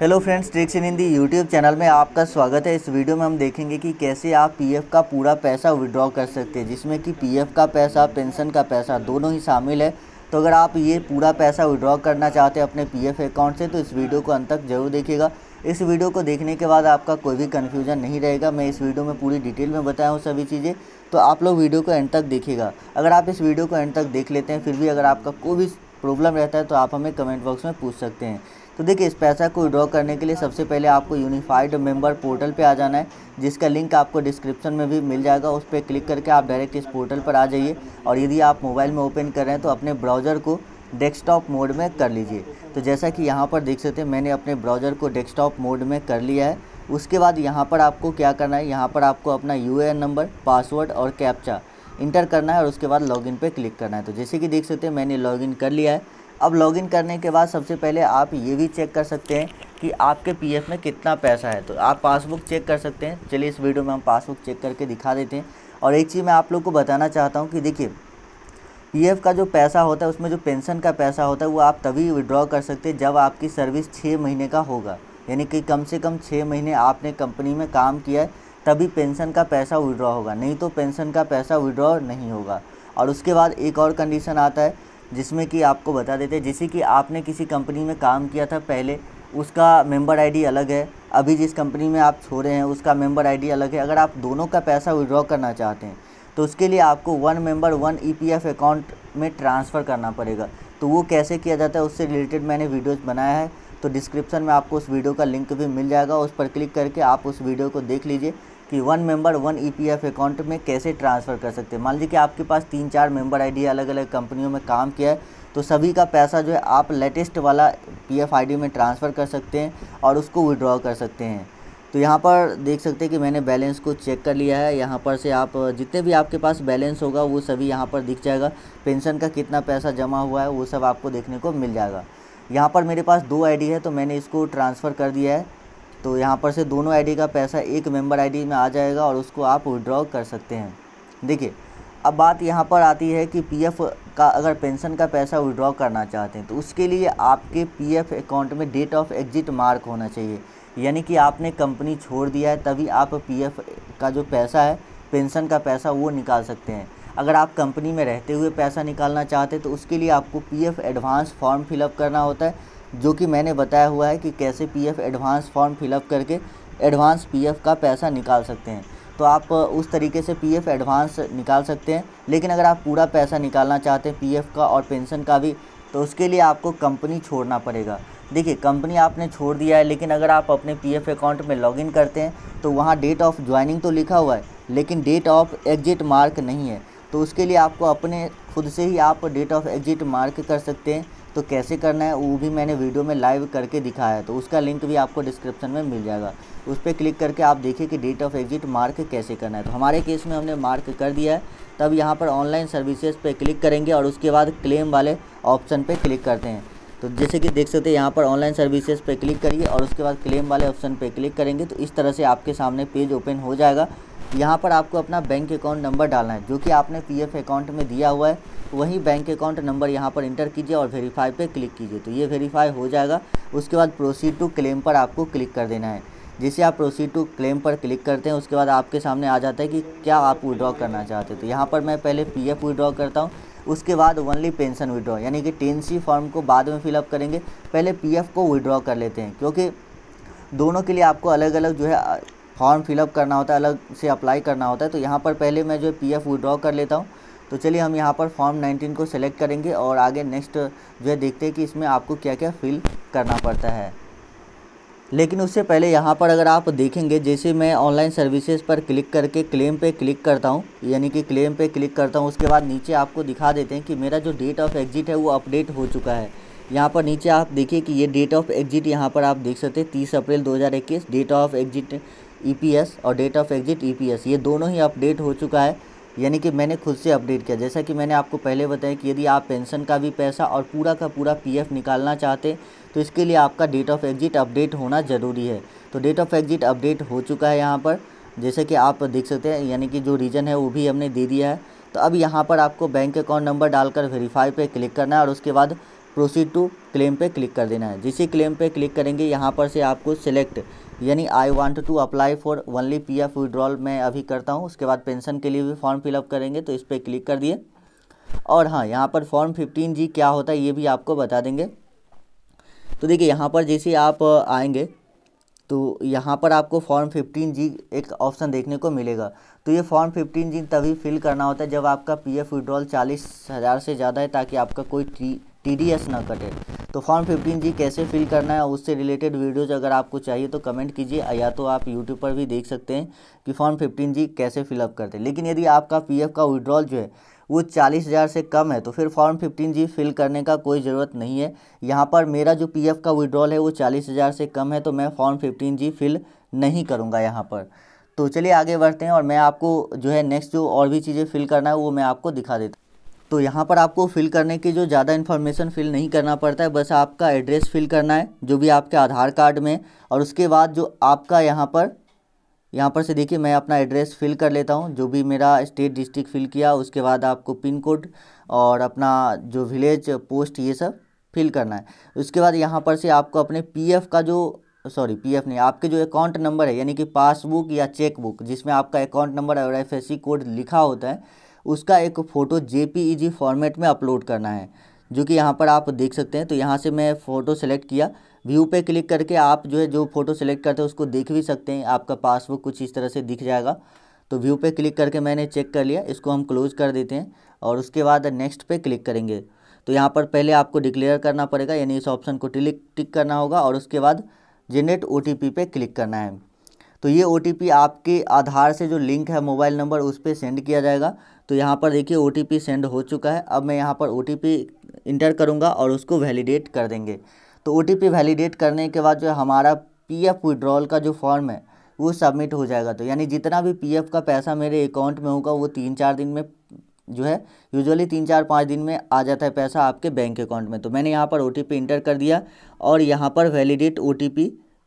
hello friends tricks in Hindi YouTube channel में आपका स्वागत है इस वीडियो में हम देखेंगे कि कैसे आप पीएफ का पूरा पैसा विड्रॉ कर सकते हैं जिसमें कि पीएफ का पैसा पेंशन का पैसा दोनों ही शामिल है तो अगर आप ये पूरा पैसा विड्रॉ करना चाहते हैं अपने पीएफ अकाउंट से तो इस वीडियो को अंत तक जरूर देखिएगा इस वीडियो को देखने के बाद आपका कोई भी कन्फ्यूजन नहीं रहेगा मैं इस वीडियो में पूरी डिटेल में बताया हूँ सभी चीज़ें तो आप लोग वीडियो को एंड तक देखिएगा अगर आप इस वीडियो को एंड तक देख लेते हैं फिर भी अगर आपका कोई भी प्रॉब्लम रहता है तो आप हमें कमेंट बॉक्स में पूछ सकते हैं तो देखिए इस पैसा को विड्रॉ करने के लिए सबसे पहले आपको यूनिफाइड मेंबर पोर्टल पे आ जाना है जिसका लिंक आपको डिस्क्रिप्शन में भी मिल जाएगा उस पर क्लिक करके आप डायरेक्ट इस पोर्टल पर आ जाइए और यदि आप मोबाइल में ओपन कर रहे हैं तो अपने ब्राउज़र को डेस्कटॉप मोड में कर लीजिए तो जैसा कि यहाँ पर देख सकते हैं मैंने अपने ब्राउज़र को डेस्कटॉप मोड में कर लिया है उसके बाद यहाँ पर आपको क्या करना है यहाँ पर आपको अपना यू नंबर पासवर्ड और कैप्चा इंटर करना है और उसके बाद लॉगिन पे क्लिक करना है तो जैसे कि देख सकते हैं मैंने लॉगिन कर लिया है अब लॉगिन करने के बाद सबसे पहले आप ये भी चेक कर सकते हैं कि आपके पीएफ में कितना पैसा है तो आप पासबुक चेक कर सकते हैं चलिए इस वीडियो में हम पासबुक चेक करके दिखा देते हैं और एक चीज़ मैं आप लोग को बताना चाहता हूँ कि देखिए पीएफ का जो पैसा होता है उसमें जो पेंशन का पैसा होता है वो आप तभी विड्रॉ कर सकते हैं जब आपकी सर्विस छः महीने का होगा यानी कि कम से कम छः महीने आपने कंपनी में काम किया है तभी पेंशन का पैसा विड्रॉ होगा नहीं तो पेंशन का पैसा विड्रॉ नहीं होगा और उसके बाद एक और कंडीशन आता है जिसमें कि आपको बता देते जैसे कि आपने किसी कंपनी में काम किया था पहले उसका मेंबर आईडी अलग है अभी जिस कंपनी में आप छोड़े हैं उसका मेंबर आईडी अलग है अगर आप दोनों का पैसा विड्रॉ करना चाहते हैं तो उसके लिए आपको one member one EPF account में ट्रांसफ़र करना पड़ेगा तो वो कैसे किया जाता है उससे रिलेटेड मैंने वीडियोज़ बनाया है तो डिस्क्रिप्शन में आपको उस वीडियो का लिंक भी मिल जाएगा उस पर क्लिक करके आप उस वीडियो को देख लीजिए कि one member one EPF account में कैसे ट्रांसफ़र कर सकते हैं मान लीजिए कि आपके पास तीन चार मेंबर आईडी अलग अलग कंपनियों में काम किया है तो सभी का पैसा जो है आप लेटेस्ट वाला पीएफ आईडी में ट्रांसफ़र कर सकते हैं और उसको विड्रॉ कर सकते हैं तो यहाँ पर देख सकते हैं कि मैंने बैलेंस को चेक कर लिया है यहाँ पर से आप जितने भी आपके पास बैलेंस होगा वो सभी यहाँ पर दिख जाएगा पेंशन का कितना पैसा जमा हुआ है वो सब आपको देखने को मिल जाएगा यहाँ पर मेरे पास दो आईडी है तो मैंने इसको ट्रांसफ़र कर दिया है तो यहाँ पर से दोनों आईडी का पैसा एक मेंबर आईडी में आ जाएगा और उसको आप विड्रॉ कर सकते हैं देखिए अब बात यहाँ पर आती है कि पीएफ का अगर पेंशन का पैसा विड्रॉ करना चाहते हैं तो उसके लिए आपके पीएफ अकाउंट में डेट ऑफ एग्जिट मार्क होना चाहिए यानी कि आपने कंपनी छोड़ दिया है तभी आप पी का जो पैसा है पेंशन का पैसा वो निकाल सकते हैं अगर आप कंपनी में रहते हुए पैसा निकालना चाहते हैं तो उसके लिए आपको पी एडवांस फॉर्म फिलअप करना होता है जो कि मैंने बताया हुआ है कि कैसे पीएफ एडवांस फॉर्म फिलअप करके एडवांस पीएफ का पैसा निकाल सकते हैं तो आप उस तरीके से पीएफ एडवांस निकाल सकते हैं लेकिन अगर आप पूरा पैसा निकालना चाहते हैं पीएफ का और पेंशन का भी तो उसके लिए आपको कंपनी छोड़ना पड़ेगा देखिए कंपनी आपने छोड़ दिया है लेकिन अगर आप अपने पीएफ अकाउंट में लॉगिन करते हैं तो वहाँ डेट ऑफ ज्वाइनिंग तो लिखा हुआ है लेकिन डेट ऑफ एग्जिट मार्क नहीं है तो उसके लिए आपको अपने खुद से ही आप डेट ऑफ एग्जिट मार्क कर सकते हैं तो कैसे करना है वो भी मैंने वीडियो में लाइव करके दिखाया है तो उसका लिंक भी आपको डिस्क्रिप्शन में मिल जाएगा उस पर क्लिक करके आप देखिए कि डेट ऑफ एग्जिट मार्क कैसे करना है तो हमारे केस में हमने मार्क कर दिया है तब यहाँ पर ऑनलाइन सर्विसेज पे क्लिक करेंगे और उसके बाद क्लेम वाले ऑप्शन पर क्लिक करते हैं तो जैसे कि देख सकते हैं यहाँ पर ऑनलाइन सर्विसेज पर क्लिक करिए और उसके बाद क्लेम वाले ऑप्शन पर क्लिक करेंगे तो इस तरह से आपके सामने पेज ओपन हो जाएगा यहाँ पर आपको अपना बैंक अकाउंट नंबर डालना है जो कि आपने पीएफ अकाउंट में दिया हुआ है वही बैंक अकाउंट नंबर यहाँ पर इंटर कीजिए और वेरीफाई पे क्लिक कीजिए तो ये वेरीफाई हो जाएगा उसके बाद प्रोसीड टू क्लेम पर आपको क्लिक कर देना है जैसे आप प्रोसीड टू क्लेम पर क्लिक करते हैं उसके बाद आपके सामने आ जाता है कि क्या आप विड्रॉ करना चाहते हैं तो यहाँ पर मैं पहले पी एफ विड्रॉ करता हूँ उसके बाद ओनली पेंशन विड्रॉ यानी कि सी फॉर्म को बाद में फिलअप करेंगे पहले पीएफ को विड्रॉ कर लेते हैं क्योंकि दोनों के लिए आपको अलग अलग जो है फॉर्म फिलअप करना होता है अलग से अप्लाई करना होता है तो यहाँ पर पहले मैं जो है पी एफ विड्रॉ कर लेता हूँ तो चलिए हम यहाँ पर फॉर्म 19 को सेलेक्ट करेंगे और आगे नेक्स्ट जो है देखते हैं कि इसमें आपको क्या क्या फिल करना पड़ता है लेकिन उससे पहले यहाँ पर अगर आप देखेंगे जैसे मैं ऑनलाइन सर्विसेज पर क्लिक करके क्लेम पे क्लिक करता हूँ यानी कि क्लेम पे क्लिक करता हूँ उसके बाद नीचे आपको दिखा देते हैं कि मेरा जो डेट ऑफ एग्जिट है वो अपडेट हो चुका है यहाँ पर नीचे आप देखिए कि ये डेट ऑफ एग्जिट यहाँ पर आप देख सकते हैं तीस अप्रैल दो date of exit EPS e और डेट ऑफ एग्जिट ईपीएस ये दोनों ही अपडेट हो चुका है यानी कि मैंने खुद से अपडेट किया जैसा कि मैंने आपको पहले बताया कि यदि आप पेंशन का भी पैसा और पूरा का पूरा पीएफ निकालना चाहते तो इसके लिए आपका डेट ऑफ एग्जिट अपडेट होना ज़रूरी है तो डेट ऑफ एग्जिट अपडेट हो चुका है यहाँ पर जैसे कि आप देख सकते हैं यानी कि जो रीजन है वो भी हमने दे दिया है तो अब यहाँ पर आपको बैंक अकाउंट नंबर डालकर वेरीफाई पर क्लिक करना है और उसके बाद प्रोसीड टू क्लेम पे क्लिक कर देना है जिसी क्लेम पे क्लिक करेंगे यहाँ पर से आपको सेलेक्ट यानी I want to apply for only P F withdrawal मैं अभी करता हूँ उसके बाद पेंशन के लिए भी फॉर्म फिलअप करेंगे तो इस पर क्लिक कर दिए और हाँ यहाँ पर फॉर्म फिफ्टीन जी क्या होता है ये भी आपको बता देंगे तो देखिए यहाँ पर जैसे आप आएंगे तो यहाँ पर आपको फॉर्म फिफ्टीन जी एक ऑप्शन देखने को मिलेगा तो ये फॉर्म फिफ्टीन जी तभी फिल करना होता है जब आपका पी एफ विड्रॉल चालीस हज़ार से ज़्यादा है ताकि आपका कोई टी ना कटे तो फॉर्म 15 जी कैसे फिल करना है उससे रिलेटेड वीडियोज अगर आपको चाहिए तो कमेंट कीजिए या तो आप यूट्यूब पर भी देख सकते हैं कि फॉर्म 15 जी कैसे फिलअप करते हैं लेकिन यदि आपका पीएफ का विड्रॉल जो है वो चालीस हज़ार से कम है तो फिर फॉर्म फिफ्टीन जी फिल करने का कोई ज़रूरत नहीं है यहाँ पर मेरा जो पी का विड्रॉल है वो चालीस हज़ार से कम है तो मैं फॉर्म फिफ्टीन जी फिल नहीं करूँगा यहाँ पर तो चलिए आगे बढ़ते हैं और मैं आपको जो है नेक्स्ट जो और भी चीज़ें फिल करना है वो मैं आपको दिखा देता तो यहाँ पर आपको फिल करने की जो ज़्यादा इन्फॉर्मेशन फिल नहीं करना पड़ता है बस आपका एड्रेस फिल करना है जो भी आपके आधार कार्ड में और उसके बाद जो आपका यहाँ पर यहाँ पर से देखिए मैं अपना एड्रेस फिल कर लेता हूँ जो भी मेरा स्टेट डिस्ट्रिक्ट फिल किया उसके बाद आपको पिन कोड और अपना जो विलेज पोस्ट ये सब फिल करना है उसके बाद यहाँ पर से आपको अपने पीएफ का जो सॉरी पीएफ नहीं आपके जो अकाउंट नंबर है यानी कि पासबुक या चेकबुक जिसमें आपका अकाउंट नंबर और एफ कोड लिखा होता है उसका एक फ़ोटो जे फॉर्मेट में अपलोड करना है जो कि यहाँ पर आप देख सकते हैं तो यहाँ से मैं फ़ोटो सेलेक्ट किया व्यू पे क्लिक करके आप जो है जो फ़ोटो सेलेक्ट करते हैं उसको देख भी सकते हैं आपका पासबुक कुछ इस तरह से दिख जाएगा तो व्यू पे क्लिक करके मैंने चेक कर लिया इसको हम क्लोज कर देते हैं और उसके बाद नेक्स्ट पे क्लिक करेंगे तो यहाँ पर पहले आपको डिक्लेयर करना पड़ेगा यानी इस ऑप्शन को टिलिक टिक करना होगा और उसके बाद जनरेट ओ टी पे क्लिक करना है तो ये ओ आपके आधार से जो लिंक है मोबाइल नंबर उस पर सेंड किया जाएगा तो यहाँ पर देखिए ओ सेंड हो चुका है अब मैं यहाँ पर ओ इंटर करूँगा और उसको वैलिडेट कर देंगे तो ओ वैलिडेट करने के बाद जो हमारा पी एफ का जो फॉर्म है वो सबमिट हो जाएगा तो यानी जितना भी पी का पैसा मेरे अकाउंट में होगा वो तीन चार दिन में जो है यूजुअली तीन चार पाँच दिन में आ जाता है पैसा आपके बैंक अकाउंट में तो मैंने यहाँ पर ओ इंटर कर दिया और यहाँ पर वैलिडेट ओ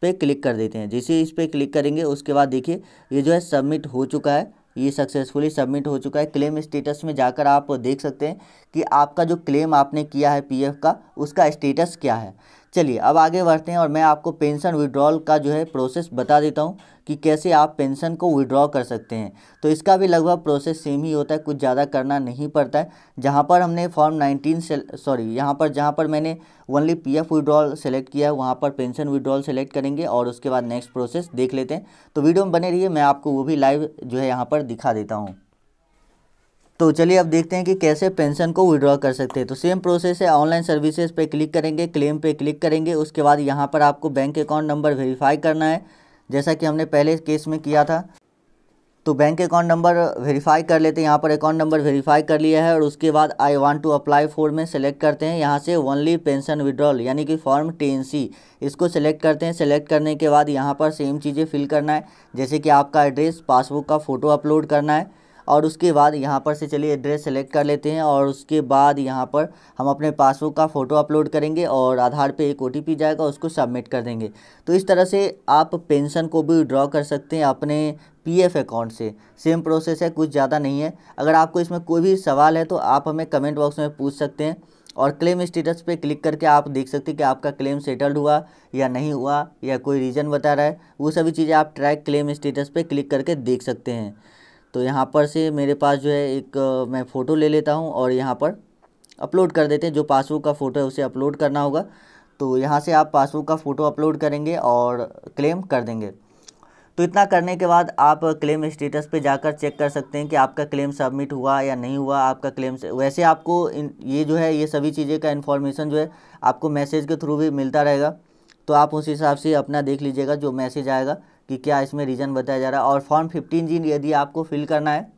पे क्लिक कर देते हैं जैसे इस पर क्लिक करेंगे उसके बाद देखिए ये जो है सबमिट हो चुका है ये सक्सेसफुली सबमिट हो चुका है क्लेम स्टेटस में जाकर आप देख सकते हैं कि आपका जो क्लेम आपने किया है पीएफ का उसका स्टेटस क्या है चलिए अब आगे बढ़ते हैं और मैं आपको पेंशन विड्रॉल का जो है प्रोसेस बता देता हूँ कि कैसे आप पेंशन को विड्रॉ कर सकते हैं तो इसका भी लगभग प्रोसेस सेम ही होता है कुछ ज़्यादा करना नहीं पड़ता है जहाँ पर हमने फॉर्म 19 से सॉरी यहाँ पर जहाँ पर मैंने only P F withdrawal select किया है वहाँ पर पेंशन विड्रॉल सेलेक्ट करेंगे और उसके बाद नेक्स्ट प्रोसेस देख लेते हैं तो वीडियो में बने रहिए मैं आपको वो भी लाइव जो है यहाँ पर दिखा देता हूँ तो चलिए अब देखते हैं कि कैसे पेंशन को विड्रॉ कर सकते हैं तो सेम प्रोसेस है ऑनलाइन सर्विसेज पे क्लिक करेंगे क्लेम पे क्लिक करेंगे उसके बाद यहाँ पर आपको बैंक अकाउंट नंबर वेरीफाई करना है जैसा कि हमने पहले केस में किया था तो बैंक अकाउंट नंबर वेरीफाई कर लेते हैं यहाँ पर अकाउंट नंबर वेरीफाई कर लिया है और उसके बाद I want to apply for में सेलेक्ट करते हैं यहाँ से ओनली पेंशन विड्रॉल यानी कि फॉर्म टेन सी इसको सेलेक्ट करते हैं सेलेक्ट करने के बाद यहाँ पर सेम चीज़ें फिल करना है जैसे कि आपका एड्रेस पासबुक का फ़ोटो अपलोड करना है और उसके बाद यहाँ पर से चलिए एड्रेस सेलेक्ट कर लेते हैं और उसके बाद यहाँ पर हम अपने पासबुक का फ़ोटो अपलोड करेंगे और आधार पे एक ओ जाएगा उसको सबमिट कर देंगे तो इस तरह से आप पेंशन को भी विड्रॉ कर सकते हैं अपने पीएफ अकाउंट से सेम प्रोसेस है कुछ ज़्यादा नहीं है अगर आपको इसमें कोई भी सवाल है तो आप हमें कमेंट बॉक्स में पूछ सकते हैं और क्लेम स्टेटस पे क्लिक करके आप देख सकते हैं कि आपका क्लेम सेटल्ड हुआ या नहीं हुआ या कोई रीज़न बता रहा है वो सभी चीज़ें आप ट्रैक क्लेम स्टेटस पे क्लिक करके देख सकते हैं तो यहाँ पर से मेरे पास जो है एक मैं फ़ोटो ले लेता हूँ और यहाँ पर अपलोड कर देते हैं जो पासबुक का फ़ोटो है उसे अपलोड करना होगा तो यहाँ से आप पासबुक का फ़ोटो अपलोड करेंगे और क्लेम कर देंगे तो इतना करने के बाद आप क्लेम स्टेटस पे जाकर चेक कर सकते हैं कि आपका क्लेम सबमिट हुआ या नहीं हुआ आपका क्लेम वैसे आपको इन, ये जो है ये सभी चीज़ें का इन्फॉर्मेशन जो है आपको मैसेज के थ्रू भी मिलता रहेगा तो आप उस हिसाब से अपना देख लीजिएगा जो मैसेज आएगा कि क्या इसमें रीज़न बताया जा रहा है और फॉर्म फिफ्टीन जी यदि आपको फिल करना है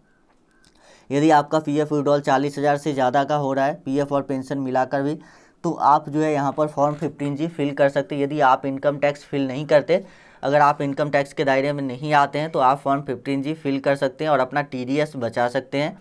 यदि आपका पी एफ विड्रॉल चालीस हज़ार से ज़्यादा का हो रहा है पी एफ और पेंशन मिलाकर भी तो आप जो है यहाँ पर फॉर्म फिफ्टीन जी फिल कर सकते यदि आप इनकम टैक्स फिल नहीं करते अगर आप इनकम टैक्स के दायरे में नहीं आते हैं तो आप फॉर्म फिफ्टीन जी फिल कर सकते हैं और अपना टी डी एस बचा सकते हैं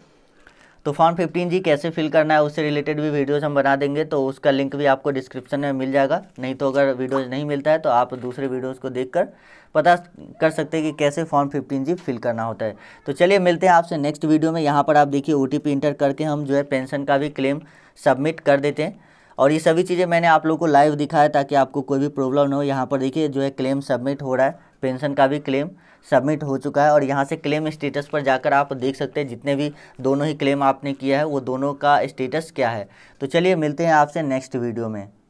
तो फॉर्म फिफ्टीन जी कैसे फिल करना है उससे रिलेटेड भी वीडियोज़ हम बना देंगे तो उसका लिंक भी आपको डिस्क्रिप्शन में मिल जाएगा नहीं तो अगर वीडियोज़ नहीं मिलता है तो आप दूसरे वीडियोज़ को देख कर पता कर सकते हैं कि कैसे फॉर्म फिफ्टीन जी फिल करना होता है तो चलिए मिलते हैं आपसे नेक्स्ट वीडियो में यहाँ पर आप देखिए ओ इंटर करके हम जो है पेंशन का भी क्लेम सबमिट कर देते हैं और ये सभी चीज़ें मैंने आप लोग को लाइव दिखाया ताकि आपको कोई भी प्रॉब्लम ना हो यहाँ पर देखिए जो है क्लेम सबमिट हो रहा है पेंशन का भी क्लेम सबमिट हो चुका है और यहाँ से क्लेम स्टेटस पर जाकर आप देख सकते हैं जितने भी दोनों ही क्लेम आपने किया है वो दोनों का स्टेटस क्या है तो चलिए मिलते हैं आपसे नेक्स्ट वीडियो में